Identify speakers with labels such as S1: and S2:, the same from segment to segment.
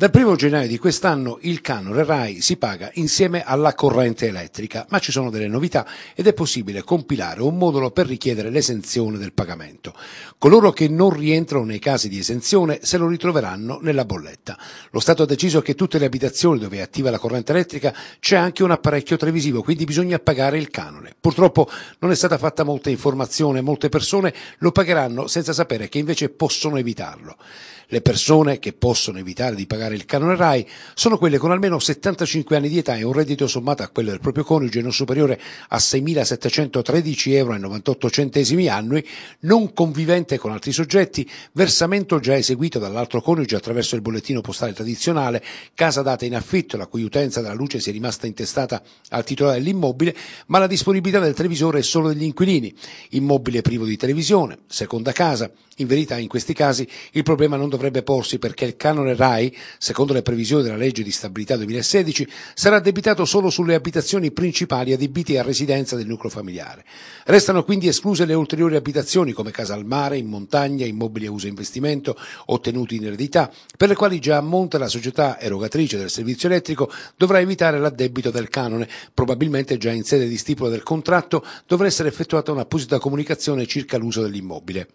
S1: Dal 1 gennaio di quest'anno il canone RAI si paga insieme alla corrente elettrica, ma ci sono delle novità ed è possibile compilare un modulo per richiedere l'esenzione del pagamento. Coloro che non rientrano nei casi di esenzione se lo ritroveranno nella bolletta. Lo Stato ha deciso che tutte le abitazioni dove è attiva la corrente elettrica c'è anche un apparecchio televisivo, quindi bisogna pagare il canone. Purtroppo non è stata fatta molta informazione, molte persone lo pagheranno senza sapere che invece possono evitarlo. Le persone che possono evitare di pagare il canone RAI sono quelle con almeno 75 anni di età e un reddito sommato a quello del proprio coniuge non superiore a 6.713,98 euro annui, non convivente con altri soggetti, versamento già eseguito dall'altro coniuge attraverso il bollettino postale tradizionale, casa data in affitto la cui utenza della luce sia rimasta intestata al titolare dell'immobile, ma la disponibilità del televisore è solo degli inquilini, immobile privo di televisione, seconda casa. In verità in questi casi il problema non dovrebbe dovrebbe porsi perché il canone RAI, secondo le previsioni della legge di stabilità 2016, sarà debitato solo sulle abitazioni principali adibite a residenza del nucleo familiare. Restano quindi escluse le ulteriori abitazioni come casa al mare, in montagna, immobili a uso e investimento ottenuti in eredità, per le quali già a monte la società erogatrice del servizio elettrico dovrà evitare l'addebito del canone, probabilmente già in sede di stipula del contratto dovrà essere effettuata un'apposita comunicazione circa l'uso dell'immobile.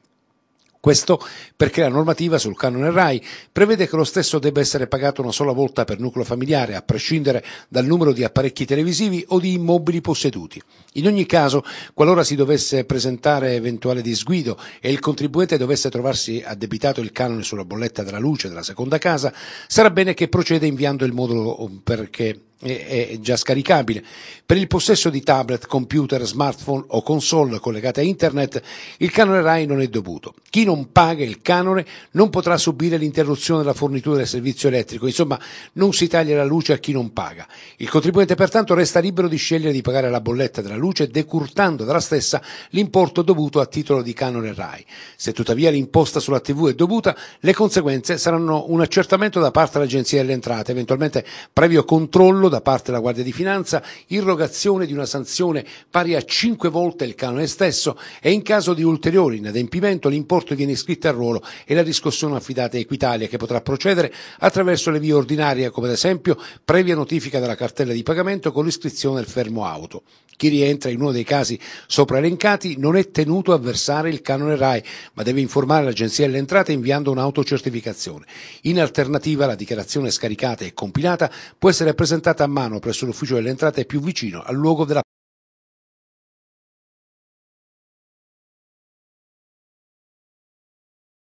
S1: Questo perché la normativa sul canone RAI prevede che lo stesso debba essere pagato una sola volta per nucleo familiare, a prescindere dal numero di apparecchi televisivi o di immobili posseduti. In ogni caso, qualora si dovesse presentare eventuale disguido e il contribuente dovesse trovarsi addebitato il canone sulla bolletta della luce della seconda casa, sarà bene che proceda inviando il modulo um, perché è già scaricabile. Per il possesso di tablet, computer, smartphone o console collegate a internet, il canone RAI non è dovuto. Chi non paga il canone non potrà subire l'interruzione della fornitura del servizio elettrico, insomma non si taglia la luce a chi non paga. Il contribuente pertanto resta libero di scegliere di pagare la bolletta della luce decurtando dalla stessa l'importo dovuto a titolo di canone RAI. Se tuttavia l'imposta sulla TV è dovuta, le conseguenze saranno un accertamento da parte dell'Agenzia delle Entrate, eventualmente previo controllo da parte della Guardia di Finanza irrogazione di una sanzione pari a 5 volte il canone stesso e in caso di ulteriore inadempimento l'importo viene iscritto al ruolo e la riscossione affidata a Equitalia che potrà procedere attraverso le vie ordinarie come ad esempio previa notifica della cartella di pagamento con l'iscrizione al fermo auto. Chi rientra in uno dei casi sopra elencati non è tenuto a versare il canone RAI ma deve informare l'Agenzia delle Entrate inviando un'autocertificazione. In alternativa la dichiarazione scaricata e compilata può essere presentata portata a mano presso l'ufficio delle entrate più vicino al luogo della